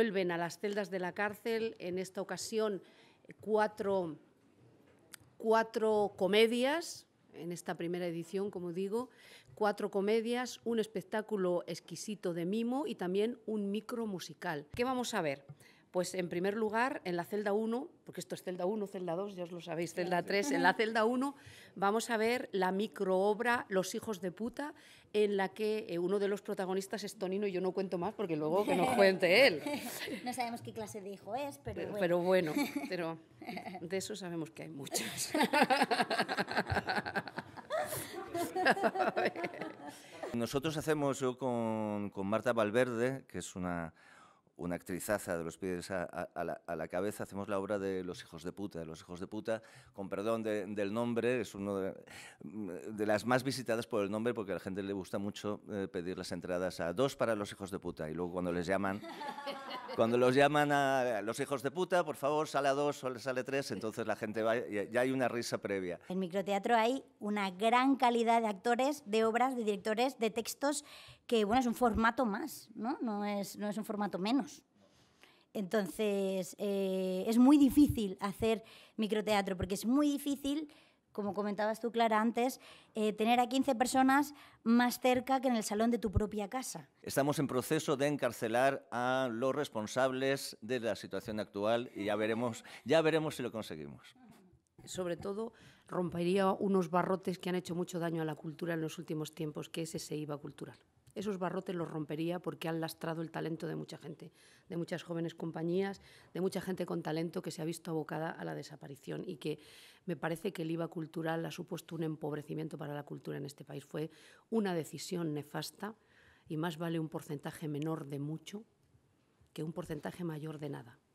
vuelven a las celdas de la cárcel, en esta ocasión eh, cuatro, cuatro comedias, en esta primera edición, como digo, cuatro comedias, un espectáculo exquisito de mimo y también un micro musical. ¿Qué vamos a ver? Pues en primer lugar, en la celda 1, porque esto es celda 1, celda 2, ya os lo sabéis, celda 3, en la celda 1 vamos a ver la microobra Los hijos de puta, en la que eh, uno de los protagonistas es Tonino, y yo no cuento más porque luego que nos cuente él. No sabemos qué clase de hijo es, pero, bueno. Pero bueno, de eso sabemos que hay muchos. Nosotros hacemos, yo con, con Marta Valverde, que es una una actrizaza de los pies a, la, cabeza, hacemos la obra de Los hijos de puta. Los hijos de puta, con perdón del nombre, es uno mm, de, las más visitadas por el nombre porque a la gente le gusta mucho eh, pedir las entradas a dos para los hijos de puta y luego cuando les llaman... Cuando los llaman a los hijos de puta, por favor, sale a dos, o sale a tres, entonces la gente va, y ya hay una risa previa. En microteatro hay una gran calidad de actores, de obras, de directores, de textos, que bueno, es un formato más, No es, no es un formato menos. Entonces, eh, es muy difícil hacer microteatro, porque es muy difícil, como comentabas tú, Clara, antes, eh, tener a 15 personas más cerca que en el salón de tu propia casa. Estamos en proceso de encarcelar a los responsables de la situación actual y ya veremos, ya veremos si lo conseguimos. Sobre todo, rompería unos barrotes que han hecho mucho daño a la cultura en los últimos tiempos, que es ese IVA cultural esos barrotes los rompería porque han lastrado el talento de mucha gente, de muchas jóvenes compañías, de mucha gente con talento que se ha visto abocada a la desaparición y que me parece que el IVA cultural ha supuesto un empobrecimiento para la cultura en este país. Fue una decisión nefasta y más vale un porcentaje menor de mucho que un porcentaje mayor de nada.